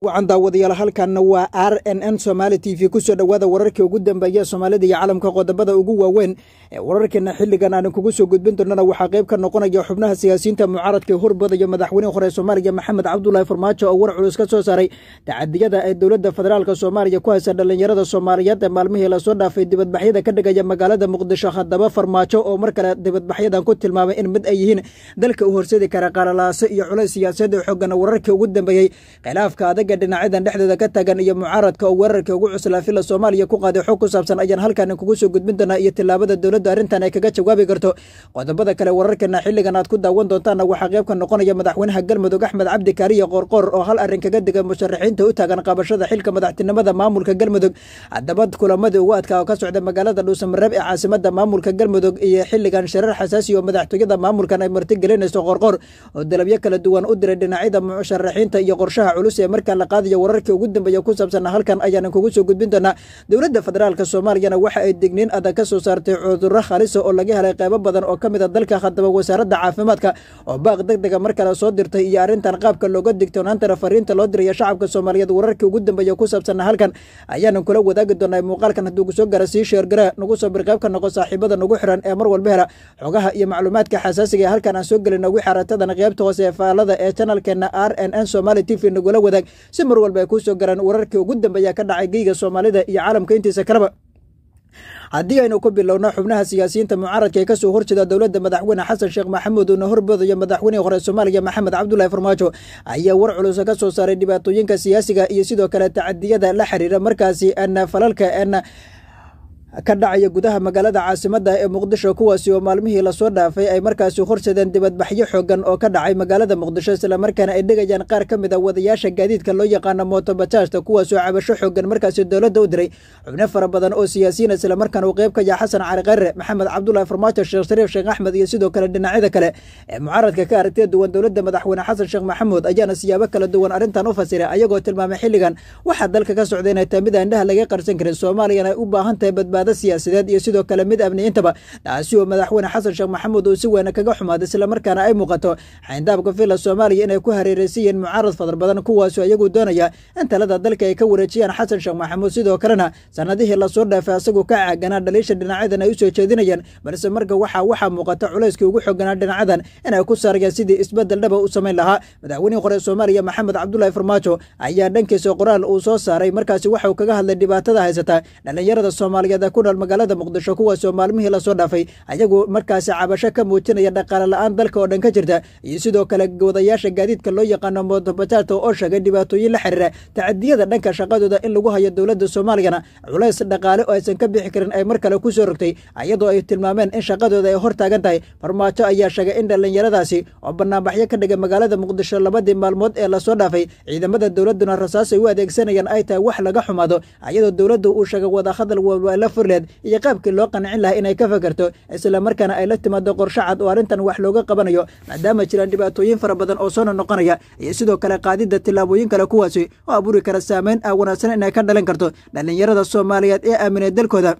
wacan daawadayaal halkanna waa r n n somaali t v kusoo dhowaada wararkii ugu dambeeya soomaalida iyo caalamka qodobada ugu waaweyn ee wararkeena xilligan aanan kugu soo gudbin doonana waxaa qeyb ka noqonaya xubnaha siyaasiyiinta mucaaradka horboodaya madaxweynihi hore soomaaliya maxamed cabdulaahi farmaajo oo war culus ka soo saaray tacadiyada ay dowladda federaalk soomaaliya ku haysa dhallinyarada soomaaliyeed ee maalmihii lasoo dhaafay dibadbaxyada ka dhigaya magaalada muqdisho haddaba farmaajo oo mar kale dibadbaxyadan ku tilmaamay in mid ay yihiin dalka u horseedi kara qalalaase iyo culays siyaasadeed xoogana wararkii ugu dambeeyey khilaafka adag iyaga dhinacyadan dhexdooda ka taagan iyo mucaaradka oo weerarka ugu cuslaa fila soomaaliya ku qaaday xog ku saabsan ayaan halkan kugu soo gudbin doonaa iyo tillaabada dowladdu arrintan ay kaga jawaabi karto qodobada kale wararkana xilligan aad ku daawan doontaanna waxaa qeybka noqonaya madaxweynaha galmudug axmed cabdi kaariyo qoorqoor oo hal arrin kaga diga musharaxiinta u taagan qabashada xilka madaxtinimada maamulka galmudug haddaba kulamadii ugu adkaa oo ka socda magaalada dhuusamareeb ee caasimada maamulka galmudug iyo xilligan shirar xasaasi oo madaxtooyada maamulkan ay martigelinayso qoorqoor oo dalabyo kala duwan u diray dhinacyada musharaxiinta iyo qorshaha culus ee markaan la qaadayo wararkii ugu dambeeya ku saabsan halkan ayaanan kugu soo gudbin doonaa dowladda federaalk soomaaliyana waxa ay digniin adag ka soo saartay cudurro khalisa ah oo laga helay qaybo badan oo ka mid a ah dalka haddaba wasaaradda caafimaadka oo baaq deg ah mar kale soo dirtay iyo arrintan qaabka looga digtoonaantana fariinta loo diraya shacabka soomaaliyeed wararkii ugu dambeeya ku saabsanna halkan ayaanan kula wadaagi doonaa muuqaalkan hadduu kusoo gara sii sheergara nagu soo bir qayb ka noqo saaxiibada nagu xiran ee mar walba hela xogaha iyo macluumaadka xasaasiga halkan aan soo gelina wixii aragtadan hoose ee faalada ee janalkeena r n n somaali t v nagula wadaag si mar walba ay kuu soo garaan wararkii ugu dambeeya ka dhacay geyga soomaalida iyo caalamka intiisa kaleba haddii aynu ku bilowno xubnaha siyaasiyiinta mucaaradka ee kasoo horjeeda dowladda madaxweyne xasan sheekh maxamuud uuna horboodayo madaxweynihii hore soomaaliya maxamed cabdulaahi farmaajo ayaa war culusa ka soo saaray dhibaatooyinka siyaasiga iyo sidoo kale tacadiyada la xiriira markaasi falalka ka dhacaya gudaha magaalada caasimadda ee muqdisho kuwaasi oo maalmihii lasoo dhaafay ay markaasi horsadeen dibadbaxyo xoogan oo ka dhacay magaalada muqdisho islamarkaana ay dhigayaan qaar ka mid a ah wadayaasha gaadiidka loo yaqaano mootobajaajta kuwaas oo cabasho xoogan markaasi dowladda u diray xubno fara badan oo siyaasiyiin islamarkaana uu qeyb ka yaha xasan cali karre maxamed cabdullahi farmaajo sheekh shariif sheekh axmed iyo sidoo kale dhinacyada kale ee mucaaradka ka aragtida duwan dowladda madaxweyne xasan sheekh maxamuud ayaana siyaabo kala duwan arrintan u fasiray ayagoo tilmaamay xilligan waxaa dalka ka socda inay tahay indhaha laga qarsan karin soomaaliyana ay u baahan tahay badbaad xumaado siyaasadeed iyo sidoo kale mid amniyintaba taasi oo madaxweyne xasan sheekh maxamuud uu si weyne kaga xumaada islamarkaana ay muuqato xayndaabka villa soomaaliya inay ku hareereysayeen mucaarad fadar badan kuwaasu iyagu doonaya in talada dalka ay ka wareejiyaan xasan sheekh maxamuud sidoo kalena sanadihii lasoo dhaafay asagoo ka caaganaa dhaliisha dhinacyadan ay usoo soo balse marka waxaa waxaa muuqata culayskii ugu xoganaa dhinacadan inay ku saarayaan sidii isbeddel dhaba ah u samayn lahaa madaxweynihii qore soomaaliya maxamed cabdulahi farmaajo ayaa dhankiisa qoraal uu soo saaray markaasi waxauu kaga hadlay dhibaatada haysata dhallinyarada soomaaliyeed ee ku nool magaalada muqdisho kuwaasoo maalmihii lasoo dhaafay ayagoo markaasi cabasho ka muujinaya dhaqaale la-aan dalka oo dhan ka jirta iyo sidoo kale wadayaasha gaadiidka loo yaqaano motobatato oo sheegay dhibaatooyin la xiriira tacadiyada dhanka shaqadooda in lagu hayo dowladda soomaaliyana culays dhaqaale oo aysan ka bixi karin ay mar kale ku soo rogtay ayadoo ay tilmaameen in shaqadooda ay hor taagan tahay farmaajo ayaa sheegay in dhallinyaradaasi oo bannaanbaxyo ka dhigay magaalada muqdisho labadii maalmood ee lasoo dhaafay ciidamada dowladduna rasaasay u adeegsanayaan ay tahay wax laga xumaado ayadoo dowladdu uu sheegay wadahadal walwaalaf furleed iyo qaabkii loo qancin lahaa inay ka fakarto islamarkaana ay la timaado qorsho cad oo arrintan wax looga qabanayo maadaama jiraan dhibaatooyin fara badan oo soona noqonaya iyo sidoo kale qaadidda tilaabooyin kale kuwaasi oo abuuri kara saameyn ah wanaagsan inay ka dhalan karto dhallinyarada soomaaliyeed ee aamineed dalkooda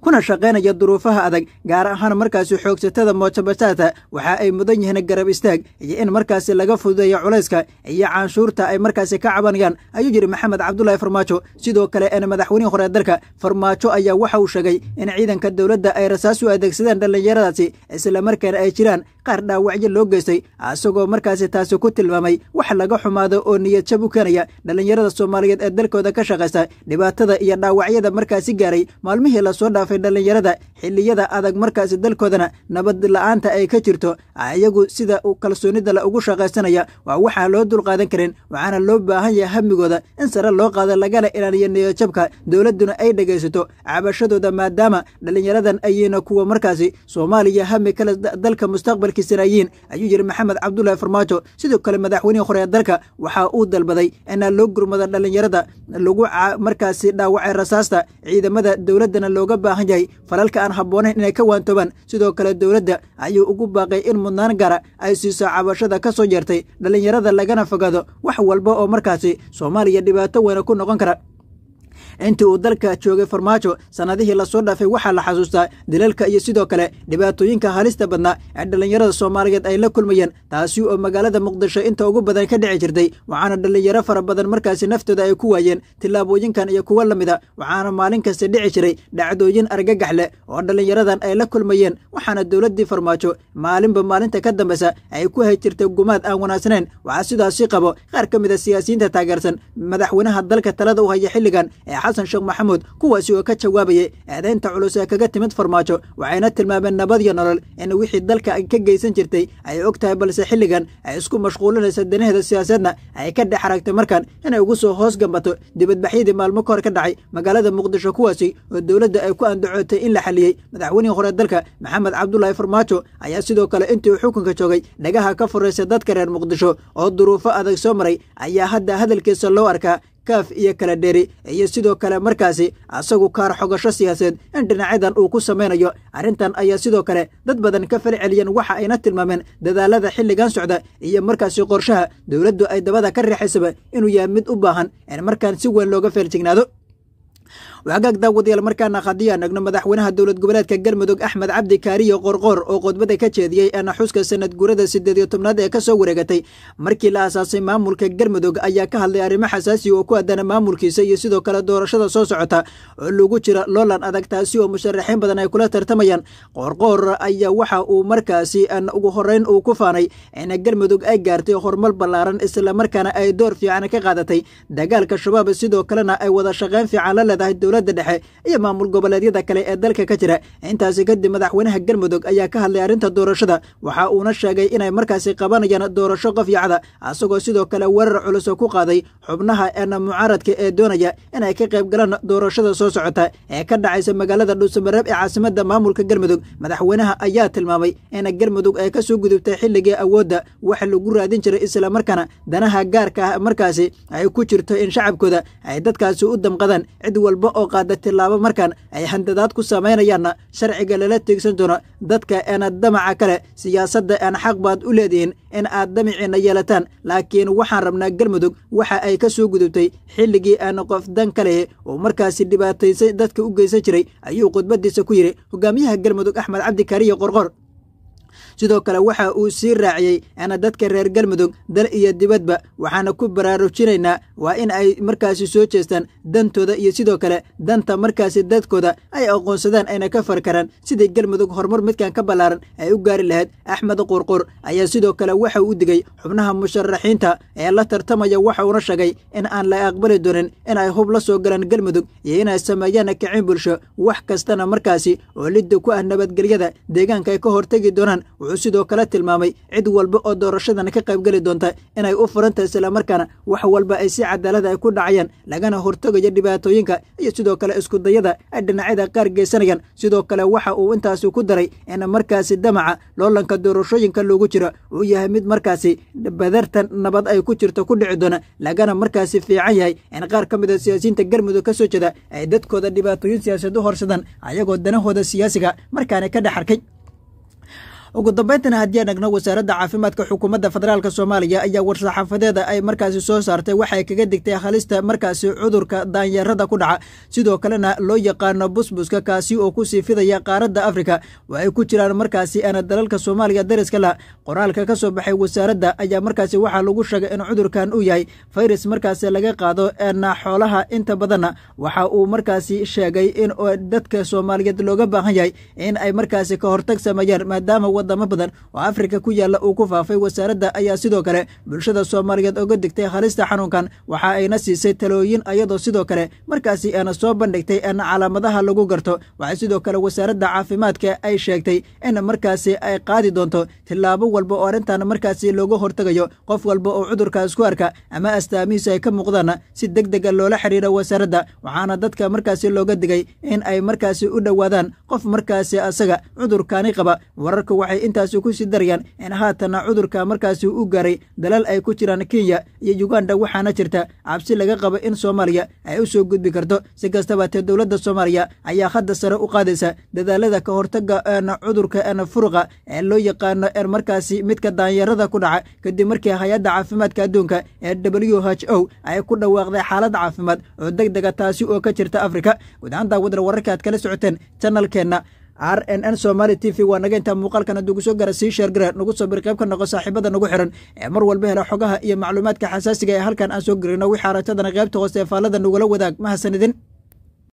kuna shaqaynaya duruufaha adag gaar ahaan markaasi xoogsatada moojabataata waxa ay mudan yihiin garab istaag iyo in markaasi laga fududeeyo culayska iyo canshuurta ay markaasi ka cabanayaan ayuu yidhi maxamed cabdulaahi farmaajo sidoo kale een madaxweynihi horee dalka farmaajo ayaa waxa uu sheegay in ciidanka dowladda ay rasaasu adeegsadeen dhallinyaradaasi islamarkaana ay jiraan qaar dhaawacyo loo geystay isagoo markaasi taasi ku tilmaamay wax laga xumaado oo niyadjab u keenaya dhallinyarada soomaaliyeed ee dalkooda ka shaqaysta dhibaatada iyo dhaawacyada markaasi gaaray maalmihii lasoo dhaafay dhallinyarada xilliyada adag markaasi dalkoodana nabad la-aanta ay ka jirto iyagu sida la ugu shaqaysanaya waa waxaa loo dulqaadan karin waxaana loo baahan yahay hamigooda in sare loo qaado lagana ilaaliyo niyadjabka dowladduna ay dhegaysato cabashadooda maadaama dhallinyaradan ayeyna kuwa markaasi soomaaliya hami kale dalka mustaqbal wararkii saraayiin ayuu yidhi maxamed cabdulaahi farmaajo sidoo kale madaxweynihi hore ee dalka waxa uu dalbaday inaa loo gurmado dhallinyarada lagu markaasi dhaawacay rasaasta ciidamada dowladdana looga baahan yahay falalka aan habboonayn inay ka waantoobaan sidoo kale dowladda ayuu ugu baaqay in mudnaan gaara ay siiso cabashada ka soo jeertay dhallinyarada lagana fogaado wax walba oo markaasi soomaaliya dhibaato weyna ku noqon kara intii uu dalka joogay farmaajo sannadihii lasoo dhaafay waxaa la xasuustaa dilalka iyo sidoo kale dhibaatooyinka halista badnaa ee dhallinyarada soomaaliyeed ay la kulmayeen taasi oo magaalada muqdisho inta ugu badan ka dhici jirtay waxaana dhallinyaro fara badan markaasi naftooda ay ku waayeen tillaabooyinkan iyo kuwa la mida waxaana maalin kasta dhici jiray dhacdooyin argagax leh oo dhallinyaradan ay la kulmayeen waxaana dowladdii farmaajo maalinba maalinta ka dambaysa ay ku hay jirtay gumaad aan wanaagsanayn waxaa sidaasi qabo qaar ka mida ah siyaasiyiinta taageersan madaxweynaha dalka talada u haya xilligan ee xasan sheekh maxamuud kuwaasi oo ka jawaabayay eedaynta culus ee kaga timid farmaajo waxayna tilmaameen nabad iyo nolol in wixii dalka ay ka geysan jirtay ay og tahay balse xilligan ay isku mashquulinaysa danaheeda siyaasadna ay ka dhex aragtay markan inay ugu soo hoos gambato dibadbaxyadii maalmo ka hor ka dhacay magaalada muqdisho kuwaasi oo dowladda ay ku andacootay in la xaliyey madaxweynihii hore dalka maxamed cabdulaahi farmaajo ayaa sidoo kale intii uu xukunka joogay dhagaha ka furaysa dadka reer muqdisho oo duruufo adag soo maray ayaa hadda hadalkiisa loo arkaa kaaf iyo kala dheri iyo sidoo kale markaasi asagu kaar xogasho siyaasadeed in dhinacyadan uu ku samaynayo arrintan ayaa sidoo kale dad badan ka fal celiyeen waxa ayna tilmaameen dadaalada xilligan socda iyo markaasi qorshaha dowladdu ay dabada ka riixaysaba inuu yahay mid u baahan in markaan si weyn looga feeljignaado waxagaag daawadayaal markaana haddii aan egno madaxweynaha dowlad goboleedka galmudug axmed cabdi kaariyo qorqoor oo qodbada ka jeediyey ana xuska sanad guurada sideed iyo tobnaad ee kasoo wareegatay markii la aasaasay maamulka galmudug ayaa ka hadlay arrimo xasaasi oo ku addana maamulkiisa iyo sidoo kale doorashada soo socota oo lagu jira loolan adag taasi oo musharaxiin badan ay kula tartamayaan qorqoor ayaa waxa uu markaasi aan ugu horeyn uu ku faanay in galmudug ay gaartay horumar ballaaran islamarkaana ay door fiican ka qaadatay dagaalka shabaab sidoo kalena ay wada shaqeyn fiican la leedahay dowladda dhexe iyo maamul goboleedyada kale ee dalka ka jira intaasi kadib madaxweynaha galmudug ayaa ka hadlay arrinta doorashada waxa uuna sheegay inay markaasi qabanayaan doorasho qafyacda asagoo sidoo kale weerar culus ku qaaday xubnaha eena mucaaradka ee doonaya inay ka qayb galaan doorashada soo socota ee ka dhacaysa magaalada dhuusamareeb ee caasimada maamulka galmudug madaxweynaha ayaa tilmaamay in galmudug ay kasoo gudubtay xilligii awoodda wax lagu raadin jiray isla islamarkaana danaha gaarka ah markaasi ay ku jirto in shacabkooda ay dadkaasi u damqadaan cid walba oo oo qaada tilaabo markan ay handadaad ku samaynayaan sharciga lala tegsan doono dadka eena damaca kale siyaasadda aan xaq baad u leedihiin in aad damaciina yeelataan laakiin waxaan rabnaa galmudug waxa ay ka soo gudubtay xilligii aan qof dan kalehe oo markaasi dhibaataysay dadka u geysan jiray ayuu khudbaddiisa ku yidhi hogaamiyaha galmudug axmed cabdi qorqor sidoo kale waxa uu sii raaciyey ana dadka reer galmudug dal iyo dibadba waxaana ku baraarujinaynaa waa in ay markaasi soo jeestaan dantooda iyo sidoo kale danta markaasi dadkooda ay aqoonsadaan ayna ka farkaraan sidii galmudug horumar midkan ka ballaaran ay u gaari lahayd axmed qurqur ayaa sidoo kale waxa u digay xubnaha musharaxiinta ee la tartamaya waxa uuna sheegay in aan la aqbali doonin in ay hub la soo galaan galmudug iyo inay sameeyaan kicin bulsho wax kastana markaasi oo lidda ku ah nabadgelyada deegaanka ay ka hortegi doonaan wuxuu sidoo kale tilmaamay cid walba oo doorashadan ka qaybgeli doonta inay u furantahay islamarkaana wax walba ay si cadaalada ah ay ku dhacayaan lagana hortegayo dhibaatooyinka iyo sidoo kale iskudayada ay dhinacyada qaar geysanayaan sidoo kale waxa uu intaasi ku daray in markaasi damaca loolanka doorashooyinka loogu jira uu yahay mid markaasi badartan nabad ay ku jirto ku dhici doona lagana markaasi fiican yahay in qaar ka mida ah siyaasiyiinta galmudug ka soo jeeda ay dadkooda dhibaatooyin siyaasad u horsadaan ayagoo danahooda siyaasiga markaana ka dhex arkay ugu dambeyntana haddii aan egno wasaaradda caafimaadka xukuumadda federaalk soomaaliya ayaa war-saxaafadeeda ah ay markaasi soo saartay waxay kaga digtay halista markaasi cudurka daanyarada ku dhaca sidoo kalena loo yaqaano busbuska kaasi oo ku sii fidaya qaaradda afrika oo ay ku jiraan markaasi aana dalalka soomaaliya dariska lah qoraalka ka soo baxay wasaaradda ayaa markaasi waxaa lagu sheegay in cudurkan uu yahay fayrus markaasi laga qaado eena xoolaha inta badanna waxa uu markaasi sheegay in dadka soomaaliyeed looga baahan yahay in ay markaasi ka hortag sameeyaan maadaama waddamo badan oo afrika ku yaalla uu ku faafay wasaaradda ayaa sidoo kale bulshada soomaaliyeed oga digtay halista xanuunkan waxa ayna siisay talooyin ayadoo sidoo kale markaasi ayna soo bandhigtay in calaamadaha lagu garto waxaa sidoo kale wasaaradda caafimaadka ay sheegtay in markaasi ay qaadi doonto tilaabo walba oo arrintan markaasi looga hortegayo qof walba oo cudurkaas isku arka ama astaamihiisa ay ka muuqdaana si deg dega ah loola xiriira wasaaradda waxaana dadka markaasi looga digay in ay markaasi u dhowaadaan qof markaasi asaga cudurkaani qaba wararku waxay waxay intaasi ku sii daryaan in haatana cudurka markaasi u gaaray dalal ay ku jiraan kenya iyo uganda waxaana jirta cabsi laga qabo in soomaaliya ay u soo gudbi karto si kastaba tee dowladda soomaaliya ayaa hadda sare u qaadaysa dadaalada ka hortaga en cudurka furuqa ee loo yaqaano er markaasi midka daanyarada ku dhaca kadib markii hay-adda caafimaadka adduunka ee w h o ay ku dhawaaqday xaalad caafimaad oo deg dega taasi oo ka jirta afrika guud ahaantaa wadar wararka aad kala socoteen janalkeenna r n n somaali t v waa naga intaa muuqaalkan hadduu kusoo gara sii sheergara nagu soo bir qayb ka noqo saaxiibada nagu xiran ee mar walba hela xogaha iyo macluumaadka xasaasiga ee halkan aan soo garino wixii aragtadana qaybta hoose ee faallada nagula wadaag mahasanidin